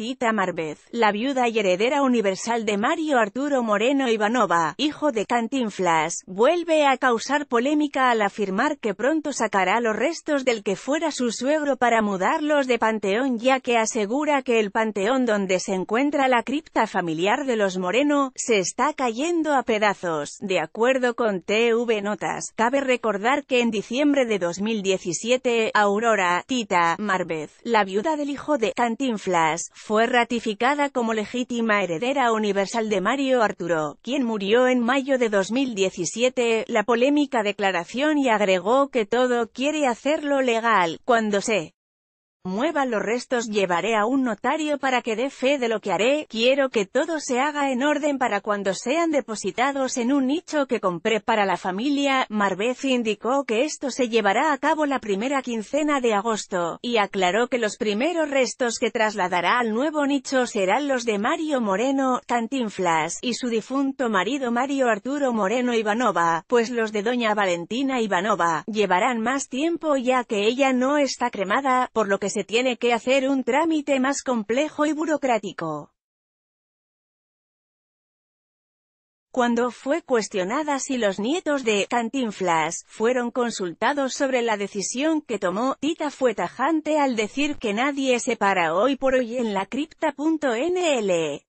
Tita Marbez, la viuda y heredera universal de Mario Arturo Moreno Ivanova, hijo de Cantinflas, vuelve a causar polémica al afirmar que pronto sacará los restos del que fuera su suegro para mudarlos de panteón ya que asegura que el panteón donde se encuentra la cripta familiar de los Moreno, se está cayendo a pedazos. De acuerdo con TV Notas, cabe recordar que en diciembre de 2017, Aurora, Tita, Marbez, la viuda del hijo de Cantinflas, fue ratificada como legítima heredera universal de Mario Arturo, quien murió en mayo de 2017, la polémica declaración y agregó que todo quiere hacerlo legal, cuando se Mueva los restos llevaré a un notario para que dé fe de lo que haré, quiero que todo se haga en orden para cuando sean depositados en un nicho que compré para la familia, Marvez indicó que esto se llevará a cabo la primera quincena de agosto, y aclaró que los primeros restos que trasladará al nuevo nicho serán los de Mario Moreno, Cantinflas, y su difunto marido Mario Arturo Moreno Ivanova, pues los de doña Valentina Ivanova, llevarán más tiempo ya que ella no está cremada, por lo que se tiene que hacer un trámite más complejo y burocrático. Cuando fue cuestionada si los nietos de Cantinflas fueron consultados sobre la decisión que tomó, Tita fue tajante al decir que nadie se para hoy por hoy en la cripta.nl.